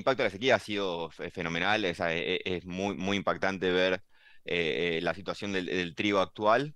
El impacto de la sequía ha sido fenomenal, eh, eh, es, muy, muy impactante ver eh, la situación del, del trigo actual.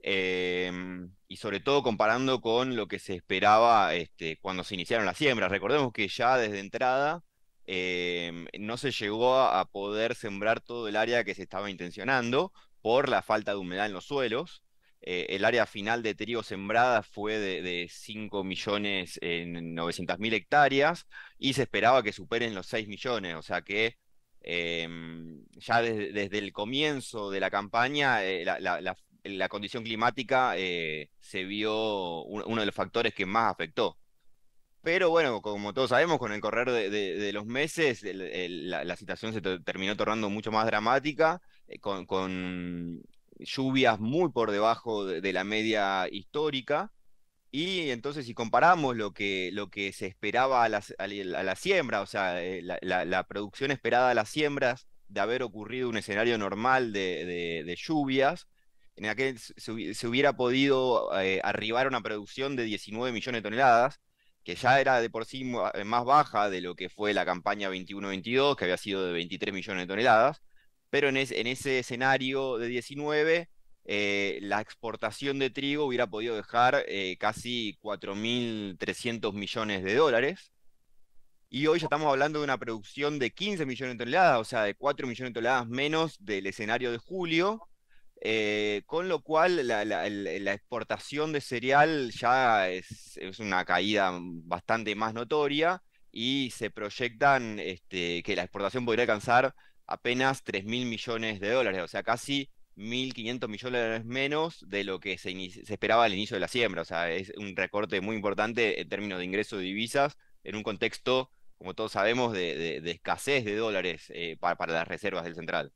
Em, y sobre todo comparando con lo que se esperaba este, cuando se iniciaron las siembras. Recordemos que ya desde entrada em, no se llegó a, poder sembrar todo el área que se estaba intencionando por la falta de humedad en los suelos. Eh, el área final de trigo sembrada fue de, de 5 millones en 900 mil hectáreas y se esperaba que superen los 6 millones, o sea que em, ya desde, el comienzo de la campaña eh, la, condición climática eh, se vio uno de los factores que más afectó. Pero bueno, como todos sabemos, con el correr de, los meses, la, situación se terminó tornando mucho más dramática, con, lluvias muy por debajo de, la media histórica. Y entonces, si comparamos lo que, lo que se esperaba a la, a siembra, o sea, eh, la, producción esperada a las siembras de haber ocurrido un escenario normal de, lluvias, en aquel se, hubiera podido eh, arribar a una producción de 19 millones de toneladas, que ya era de por sí eh, más baja de lo que fue la campaña 21-22, que había sido de 23 millones de toneladas pero en, ese escenario de 19, eh, la exportación de trigo hubiera podido dejar eh, casi 4.300 millones de dólares. Y hoy ya estamos hablando de una producción de 15 millones de toneladas, o sea, de 4 millones de toneladas menos del escenario de julio, eh, con lo cual la, exportación de cereal ya es, una caída bastante más notoria y se proyectan este, que la exportación podría alcanzar apenas tres mil millones de dólares, o sea, casi 1.500 millones menos de lo que se, esperaba al inicio de la siembra. O sea, es un recorte muy importante en términos de ingreso de divisas en un contexto, como todos sabemos, de, escasez de dólares eh, para las reservas del central.